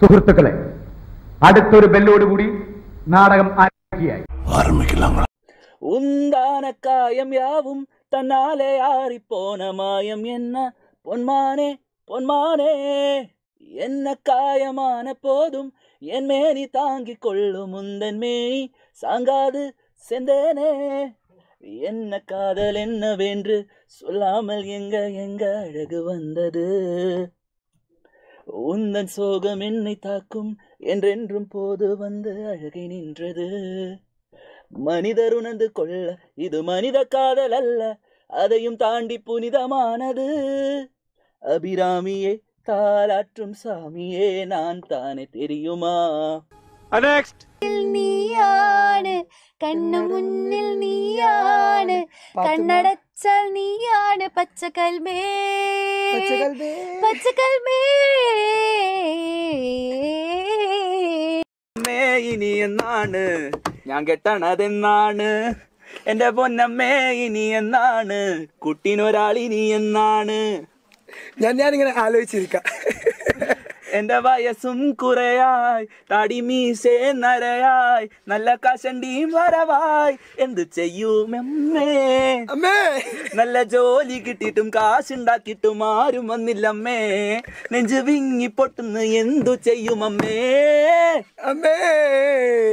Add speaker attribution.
Speaker 1: സുഹൃത്തുക്കളെ അടുത്തൊരു ബെല്ലോടുകൂടി നാടകം ആരംഭിക്കുകയായി ആരംഭിക്കില്ല
Speaker 2: உந்தான காயம் யாவும் தன்னாலே ஆறி போன மாயம் என்ன பொன்மானே பொன்மானே என்ன காயமான போதும் என் மேனி தாங்கிக் கொள்ளும் முந்தன் மேனி சாங்காது செந்தேனே என்ன காதல் என்னவென்று சொல்லாமல் எங்க எங்க அழகு வந்தது உந்தன் சோகம் என்னை தாக்கும் என்றென்றும் போது வந்து அழகை நின்றது மனிதர் உணர்ந்து கொள்ள இது மனித காதல் அல்ல அதையும் தாண்டி புனிதமானது அபிராமியே தாலாற்றும் சாமியே நான் தானே தெரியுமா நீயானு
Speaker 1: கண்ணு முன்னில் நீயானு கண்ணடச்சால் நீயானு பச்சை கல்மே பச்சை கல்மே
Speaker 2: ഇനി എന്നാണ് ഞാൻ കെട്ടണതെന്നാണ് എന്റെ പൊന്നമ്മേ ഇനി എന്നാണ് കുട്ടിനൊരാൾ ഇനി എന്നാണ് ഞാൻ ഞാനിങ്ങനെ ആലോചിച്ചിരിക്കാം എന്റെ വയസ്സും കുറയായി തടിമീശേ നരയായി നല്ല കാശണ്ടിയും വരവായി എന്തു ചെയ്യുമമ്മേ അമ്മേ നല്ല ജോലി കിട്ടിയിട്ടും കാശുണ്ടാക്കിയിട്ടും ആരും വന്നില്ലമ്മേ നെഞ്ചു വിങ്ങി പൊട്ടുന്നു എന്തു ചെയ്യുമമ്മേ അമ്മേ